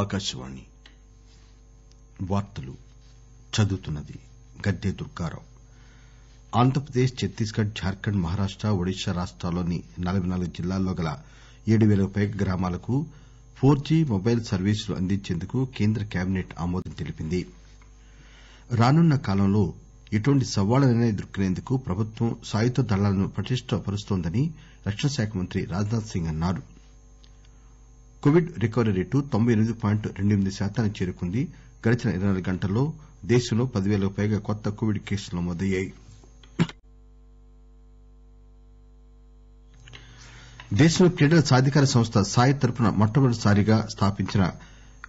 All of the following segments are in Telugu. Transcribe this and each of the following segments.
ఆకాశవాణి ఆంధ్రప్రదేశ్ ఛత్తీస్గఢ్ జార్ఖండ్ మహారాష్ట ఒడిశా రాష్టాల్లోని నలబై నాలుగు జిల్లాల్లో గల ఏడు పేలకు పైగా గ్రామాలకు ఫోర్ జీ మొబైల్ సర్వీసులు అందించేందుకు కేంద్ర కేబినెట్ ఆమోదం తెలిపింది రానున్న కాలంలో ఎటువంటి సవాళ్లనైనా ఎదుర్కొనేందుకు ప్రభుత్వం సాయుధ దళాలను పటిష్ట పరుస్తోందని రక్షణ శాఖ మంత్రి రాజ్నాథ్ సింగ్ అన్నారు కోవిడ్ రికవరీ రేటు తొంబై ఎనిమిది పాయింట్ రెండు ఎనిమిది శాతానికి చేరుకుంది గడచిన ఇరవై నాలుగు గంటల్లో దేశంలో పదివేలకు పైగా కొత్త కోవిడ్ కేసులు నమోదయ్యాయి దేశంలో క్రీడల సాధికార సంస్థ సాయ్ తరపున మొట్టమొదటిసారిగా స్థాపించిన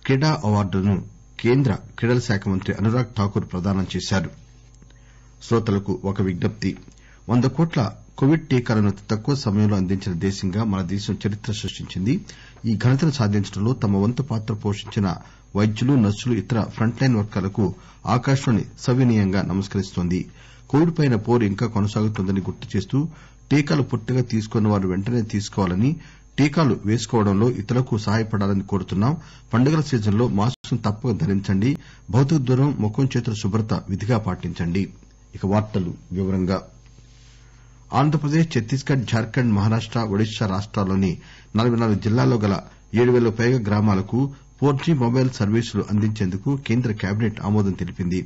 క్రీడా అవార్డులను కేంద్ర క్రీడల శాఖ మంత్రి అనురాగ్ ఠాకూర్ ప్రదానం చేశారు కోవిడ్ టీకాలను అతి తక్కువ సమయంలో అందించిన దేశంగా మన దేశం చరిత్ర సృష్టించింది ఈ ఘనతను సాధించడంలో తమ వంతు పాత్ర పోషించిన వైద్యులు నర్సులు ఇతర ఫ్రంట్ లైన్ వర్కర్లకు ఆకాశవాణి సవినీయంగా నమస్కరిస్తోంది కోవిడ్ పైన పోరు ఇంకా కొనసాగుతోందని గుర్తు చేస్తూ టీకాలు పూర్తిగా తీసుకున్న వారు వెంటనే తీసుకోవాలని టీకాలు పేసుకోవడంలో ఇతరులకు సహాయపడాలని కోరుతున్నాం పండుగల సీజన్లో లో మాస్కును తప్పక ధరించండి భౌతిక దూరం ముఖం చేతుల శుభ్రత విధిగా పాటించండి ఆంధ్రప్రదేశ్ ఛత్తీస్గఢ్ జార్ఖండ్ మహారాష్ట ఒడిశా రాష్టాల్లోని నలబై నాలుగు జిల్లాల్లో గల ఏడు పేలకు పైగా గ్రామాలకు ఫోర్ జీ మొబైల్ సర్వీసులు అందించేందుకు కేంద్ర కేబినెట్ ఆమోదం తెలిపింది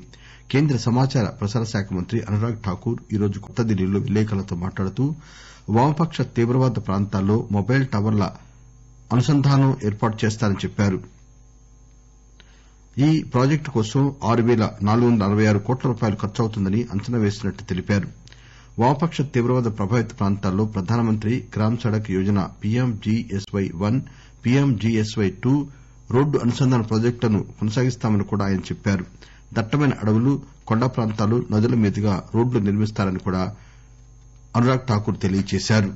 కేంద్ర సమాచార ప్రసార శాఖ మంత్రి అనురాగ్ ఠాకూర్ ఈరోజు ఢిల్లీలో విలేకరులతో మాట్లాడుతూ వామపక్ష తీవ్రవాద ప్రాంతాల్లో మొబైల్ టవర్ల అనుసంధానం ఏర్పాటు చేస్తారని చెప్పారు ఈ ప్రాజెక్టు కోసం ఆరు పేల నాలుగు వందల అరవై ఆరు కోట్ల రూపాయలు ఖర్చవుతుందని అంచనా పేసినట్లు తెలిపారు వామపక్ష తీవ్రవాద ప్రభావిత ప్రాంతాల్లో Pradhan Mantri Gram Sadak Yojana PMGSY one PMGSY two road అనుసంధాన ప్రాజెక్టులను కొనసాగిస్తామని కూడా ఆయన చెప్పారు దట్టమైన అడవులు కొండ ప్రాంతాలు నదుల మీదుగా రోడ్లు నిర్మిస్తారని కూడా అనురాగ్ ఠాకూర్ తెలియజేశారు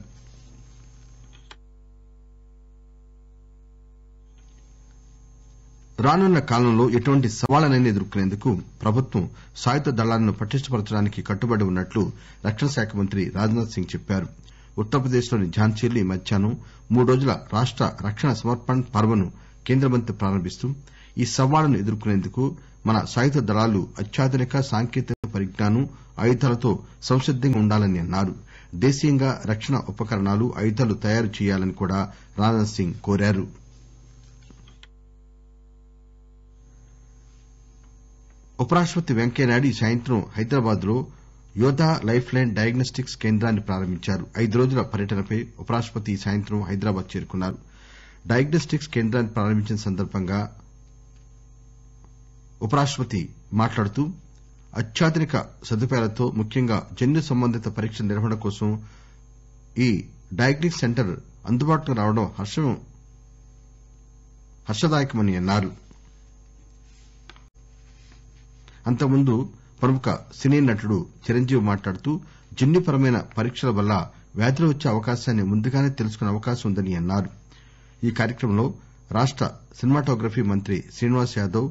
రానున్న కాలంలో ఎటువంటి సవాళ్లనైనా ఎదుర్కొనేందుకు ప్రభుత్వం సాయుధ దళాలను పటిష్టపరచడానికి కట్టుబడి ఉన్నట్లు రక్షణ శాఖ మంత్రి రాజ్ నాథ్ సింగ్ చెప్పారు ఉత్తరప్రదేశ్ లోని ఝాన్సీలో ఈ మధ్యాహ్నం మూడు రోజుల రాష్ట రక్షణ సమర్పణ్ పర్వను కేంద్ర మంత్రి ప్రారంభిస్తూ ఈ సవాళ్లను ఎదుర్కొనేందుకు మన సాయుధ దళాలు అత్యాధునిక సాంకేతిక పరిజ్ఞానం ఆయుధాలతో సంసిద్దంగా ఉండాలని అన్నారు దేశీయంగా రక్షణ ఉపకరణాలు ఆయుధాలు తయారు చేయాలని కూడా రాజ్నాథ్ సింగ్ కోరారు ఉపరాష్టపతి వెంకయ్యనాయుడు ఈ సాయంత్రం హైదరాబాద్ లో యోధా లైఫ్ లైన్ డయాగ్నోస్టిక్స్ కేంద్రాన్ని ప్రారంభించారు ఐదు రోజుల పర్యటనపై ఉపరాష్టపతి ఈ సాయంత్రం హైదరాబాద్ చేరుకున్నారు డయాగ్నోస్టిక్స్ కేంద్రాన్ని ప్రారంభించిన సందర్బంగా ఉపరాష్టపతి మాట్లాడుతూ అత్యాధునిక సదుపాయాలతో ముఖ్యంగా జన్యు సంబంధిత పరీక్షల నిర్వహణ కోసం ఈ డయాగ్నిక్ సెంటర్ అందుబాటులోకి రావడం హర్షదాయకమని అన్నారు అంతకుముందు ప్రముఖ సినీ నటుడు చిరంజీవి మాట్లాడుతూ జన్యుపరమైన పరీక్షల వల్ల వ్యాధులు వచ్చే అవకాశాన్ని ముందుగానే తెలుసుకునే అవకాశం ఉందని అన్నారు ఈ కార్యక్రమంలో రాష్ట సినిమాటోగ్రఫీ మంత్రి శ్రీనివాస్ యాదవ్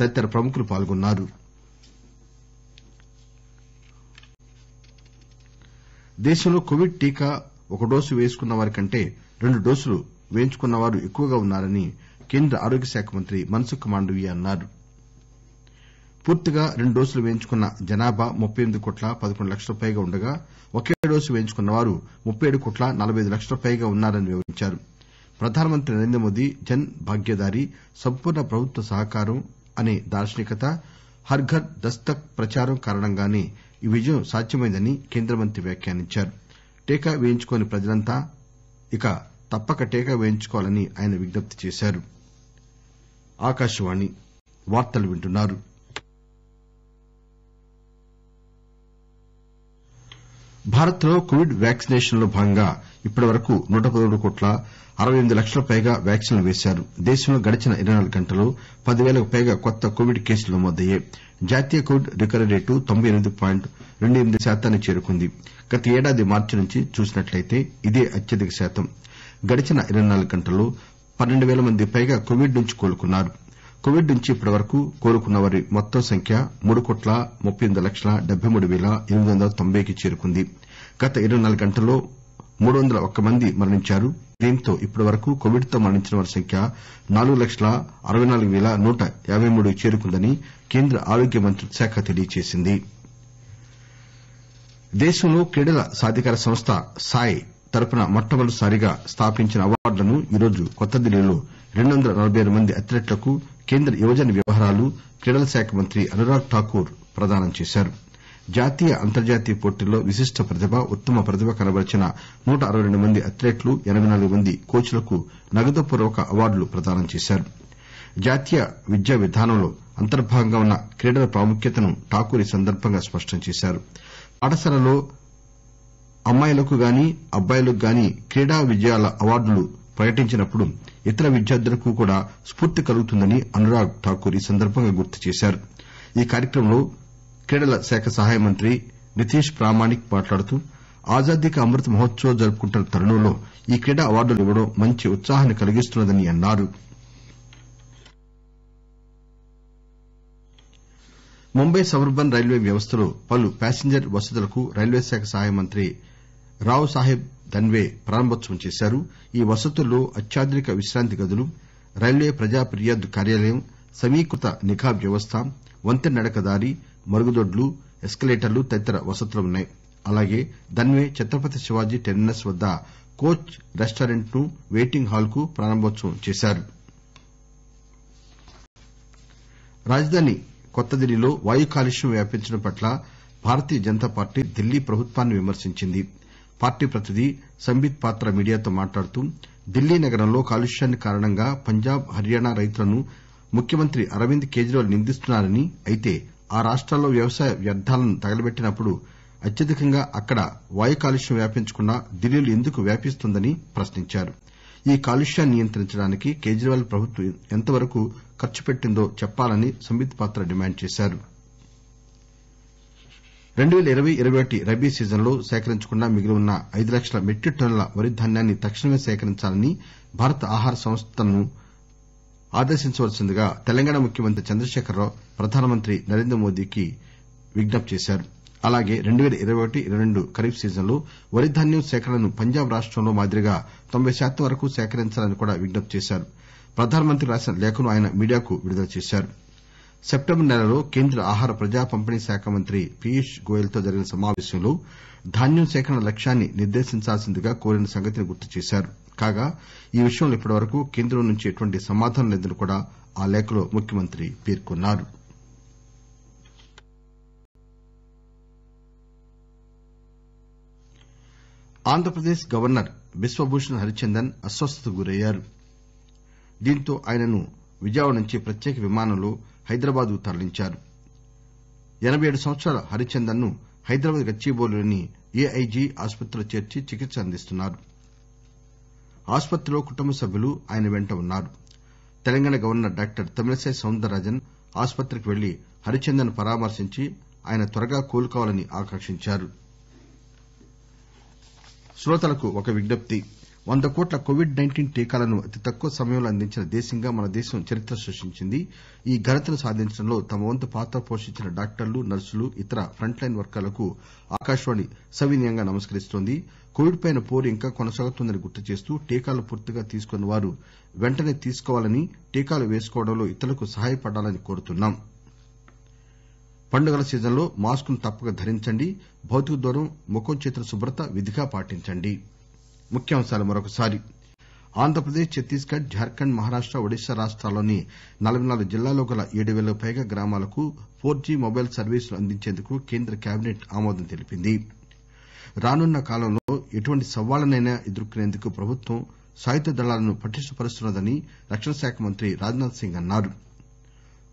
తదితర ప్రముఖులు పాల్గొన్నారు దేశంలో కోవిడ్ టీకా ఒక డోసు పేసుకున్న వారి కంటే రెండు డోసులు పేయించుకున్న వారు ఎక్కువగా ఉన్నారని కేంద్ర ఆరోగ్య శాఖ మంత్రి మన్సుఖ్ మాండవీయ అన్నారు పూర్తిగా రెండు డోసులు పేయించుకున్న జనాభా ముప్పై ఎనిమిది కోట్ల పదకొండు లక్షలకు పైగా ఉండగా ఒకే డోసు వారు ముప్పై ఏడు కోట్ల నలబై ఐదు లక్షలకు పైగా ఉన్నారని వివరించారు ప్రధానమంత్రి నరేంద్ర మోదీ జన్ భాగ్యదారి సంపూర్ణ ప్రభుత్వ సహకారం అసే దార్శనికత హర్ ఘర్ దస్తక్ ప్రచారం కారణంగానే ఈ విజయం సాధ్యమైందని కేంద్ర మంత్రి వ్యాఖ్యానించారు టీకా పేయించుకోని ప్రజలంతా ఇక తప్పక టీకా పేయించుకోవాలని ఆయన విజ్ఞప్తి చేశారు వ్యాక్సిన్ భారత్ లో కోవిడ్ వ్యాక్సినేషన్ లో భాగంగా ఇప్పటివరకు నూట పదమూడు కోట్ల అరవై ఎనిమిది లక్షలకు పైగా వ్యాక్సిన్లు పేశారు దేశంలో గడచిన ఇరవై నాలుగు గంటల్లో పది పేలకు పైగా కొత్త కోవిడ్ కేసులు నమోదయ్యాయి జాతీయ కోవిడ్ రికవరీ రేటు తొంబై ఎనిమిది పాయింట్ రెండు ఎనిమిది శాతానికి చేరుకుంది గత ఏడాది మార్చి నుంచి చూసినట్లయితే ఇదే అత్యధిక శాతం గడిచిన ఇరవై నాలుగు గంటల్లో పన్నెండు పేల మంది పైగా కోవిడ్ నుంచి కోలుకున్నారు కోవిడ్ నుంచి ఇప్పటివరకు కోలుకున్న వారి మొత్తం సంఖ్య మూడు కోట్ల ముప్పై ఎనిమిది లక్షల డెబ్బై మూడు పేల ఎనిమిది వందల తొంబై కి చేరుకుంది గత ఇరవై నాలుగు గంటల్లో మూడు వందల ఒక్క మంది మరణించారు దీంతో ఇప్పటి వరకు కోవిడ్ తో మరణించిన వారి సంఖ్య నాలుగు లక్షల అరవై నాలుగు పేల నూట యాబై మూడు చేరుకుందని కేంద్ర ఆరోగ్య శాఖ తెలియజేసింది దేశంలో క్రీడల సాధికార సంస్థ సాయ్ తరపున మొట్టమొదటిసారిగా స్థాపించిన అవార్డులను ఈరోజు కొత్తదిల్లీలో రెండు వందల నలబై ఆరు మంది అథ్లెట్లకు కేంద్ర యువజన వ్యవహారాలు క్రీడల శాఖ మంత్రి అనురాగ్ ఠాకూర్ ప్రదానం చేశారు జాతీయ అంతర్జాతీయ పోటీల్లో విశిష్ట ప్రతిభ ఉత్తమ ప్రతిభ కనబరిచిన నూట అరవై రెండు మంది అథ్లెట్లు ఎనబై నాలుగు మంది కోచ్లకు నగదు పూర్వక అవార్డులు ప్రదానం చేశారు జాతీయ విద్యా విధానంలో అంతర్భాగంగా ఉన్న క్రీడల ప్రాముఖ్యతను ఠాకూర్ ఈ సందర్భంగా స్పష్టం చేశారు పాఠశాలలో అమ్మాయిలకు గాని అబ్బాయిలకు గాని క్రీడా విజయాల అవార్డులు పర్యటించినప్పుడు ఇతర విద్యార్థులకు కూడా స్పూర్తి కలుగుతుందని అనురాగ్ ఠాకూర్ ఈ సందర్బంగా గుర్తు చేశారు ఈ కార్యక్రమంలో క్రీడల శాఖ సహాయ మంత్రి నితీష్ ప్రామాణిక్ మాట్లాడుతూ ఆజాదీ కా అమృత్ మహోత్సవ్ జరుపుకుంటున్న తరుణంలో ఈ క్రీడా అవార్డులు ఇవ్వడం మంచి ఉత్సాహాన్ని కలిగిస్తున్నదని అన్నారు ముంబై సబర్బన్ రైల్వే వ్యవస్థలో పలు ప్యాసింజర్ వసతులకు రైల్వే శాఖ సహాయ మంత్రి రావు సాహెబ్ దన్వే ప్రారంభోత్సవం చేశారు ఈ వసతుల్లో అత్యాధునిక విశ్రాంతి గదులు రైల్వే ప్రజా ఫిర్యాదు కార్యాలయం సమీకృత నిఘా వ్యవస్థ వంతెన నడక దారి మరుగుదొడ్లు ఎస్కలేటర్లు తదితర వసతులు ఉన్నాయి అలాగే దన్వే ఛత్రపతి శివాజీ టెర్మినస్ వద్ద కోచ్ రెస్టారెంట్ ను వెయిటింగ్ హాల్ కు ప్రారంభోత్సవం చేశారు రాజధాని కొత్తదిల్లీలో వాయు కాలుష్యం వ్యాపించడం పట్ల భారతీయ జనతా పార్టీ ఢిల్లీ ప్రభుత్వాన్ని విమర్శించింది పార్టీ ప్రతినిధి సంబిత్ పాత్ర మీడియాతో మాట్లాడుతూ ఢిల్లీ నగరంలో కాలుష్యాన్ని కారణంగా పంజాబ్ హర్యానా రైతులను ముఖ్యమంత్రి అరవింద్ కేజ్రీవాల్ నిందిస్తున్నారని అయితే ఆ రాష్టాల్లో వ్యవసాయ వ్యర్థాలను తగలబెట్టినప్పుడు అత్యధికంగా అక్కడ వాయు కాలుష్యం వ్యాపించకుండా ఢిల్లీలో ఎందుకు వ్యాపిస్తోందని ప్రశ్నించారు ఈ కాలుష్యాన్ని నియంత్రించడానికి కేజ్రీవాల్ ప్రభుత్వం ఎంతవరకు ఖర్చు పెట్టిందో చెప్పాలని సంబిత్ పాత్ర డిమాండ్ చేశారు 2020 ఒకటి రబీ సీజన్లో సేకరించకుండా మిగిలి ఉన్న ఐదు లక్షల మెట్రిక్ టన్నుల వరి ధాన్యాన్ని తక్షణమే సేకరించాలని భారత ఆహార సంస్థను ఆదేశించవలసిందిగా తెలంగాణ ముఖ్యమంత్రి చంద్రశేఖరరావు ప్రధానమంత్రి నరేంద్ర మోదీకి విజ్ఞప్తి చేశారు అలాగే రెండు ఇరవై ఇరవై రెండు ఖరీఫ్ సీజన్లో వరి ధాన్యం సేకరణను పంజాబ్ రాష్టంలో మాదిరిగా తొంభై శాతం వరకు సేకరించాలని కూడా విజ్ఞప్తి చేశారు ప్రధానమంత్రి రాసిన లేఖను ఆయన మీడియాకు విడుదల చేశారు సెప్టెంబర్ నెలలో కేంద్ర ఆహార ప్రజా పంపిణీ శాఖ మంత్రి పీయూష్ గోయల్ తో జరిగిన సమాపేశంలో ధాన్యం సేకరణ లక్ష్యాన్ని నిర్దేశించాల్సిందిగా కోరిన సంగతిని గుర్తు చేశారు కాగా ఈ విషయంలో ఇప్పటివరకు కేంద్రం నుంచి ఎటువంటి సమాధానం లేదని కూడా ఆ లేఖలో ముఖ్యమంత్రి పేర్కొన్నారు ఆంధ్రప్రదేశ్ గవర్నర్ బిశ్వభూషణ్ హరిచందన్ అస్వస్థతకు గురయ్యారు దీంతో ఆయనను విజయవాడ నుంచి ప్రత్యేక విమానంలో హైదరాబాద్ కు తరలించారు ఎనబై ఏడు సంవత్సరాల హరిచందన్ ను హైదరాబాద్ గచ్చిబాలిలోని ఏఐజి ఆసుపత్రిలో చేర్చి చికిత్స అందిస్తున్నారు ఆసుపత్రిలో కుటుంబ సభ్యులు ఆయన వెంట ఉన్నారు తెలంగాణ గవర్నర్ డాక్టర్ తమిళసై సౌందర రాజన్ ఆసుపత్రికి పెళ్లి హరిచందన్ ను పరామర్శించి ఆయన త్వరగా కోలుకోవాలని ఆకాంక్షించారు వంద కోట్ల కోవిడ్ నైంటీన్ టీకాలను అతి తక్కువ సమయంలో అందించిన దేశంగా మన దేశం చరిత్ర సృష్టించింది ఈ ఘనతను సాధించడంలో తమ వంతు పాత్ర పోషించిన డాక్టర్లు నర్సులు ఇతర ప్రంట్ లైన్ వర్కర్లకు ఆకాశవాణి సవినయంగా నమస్కరిస్తోంది కోవిడ్ పై పోరు ఇంకా కొనసాగుతుందని గుర్తు చేస్తూ టీకాలు పూర్తిగా తీసుకున్న వారు వెంటనే తీసుకోవాలని టీకాలు పేసుకోవడంలో ఇతరులకు సహాయపడాలని కోరుతున్నాం పండుగల సీజన్లో మాస్కును తప్పక ధరించండి భౌతిక దూరం ముఖం చేతుల శుభ్రత విధిగా పాటించండి ముఖ్యాంశాలు మరొకసారి ఆంధ్రప్రదేశ్ ఛత్తీస్ గఢ్ జార్ఖండ్ మహారాష్ట ఒడిశా రాష్టాల్లోని నలభై నాలుగు జిల్లాల్లో గల ఏడు పేలకు పైగా గ్రామాలకు ఫోర్ జీ మొబైల్ సర్వీసులు అందించేందుకు కేంద్ర కేబినెట్ ఆమోదం తెలిపింది రానున్న కాలంలో ఎటువంటి సవాళ్లనైనా ఎదుర్కొనేందుకు ప్రభుత్వం సాయుధ దళాలను పటిష్టపరుస్తున్నదని రక్షణ శాఖ మంత్రి రాజ్ నాథ్ సింగ్ అన్నారు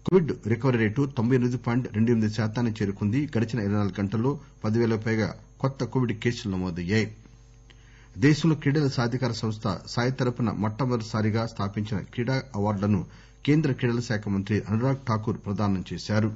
కోవిడ్ రికవరీ రేటు తొంభై ఎనిమిది పాయింట్ రెండు ఎనిమిది శాతానికి చేరుకుంది గడిచిన ఇరవై నాలుగు గంటల్లో పదివేలకు పైగా కొత్త కోవిడ్ కేసులు నమోదయ్యాయి దేశంలో క్రీడల సాధికార సంస్థ సాయ్ తరపున మొట్టమొదటిసారిగా స్థాపించిన క్రీడా అవార్డులను కేంద్ర క్రీడల శాఖ మంత్రి అనురాగ్ ఠాకూర్ ప్రదానం చేశారు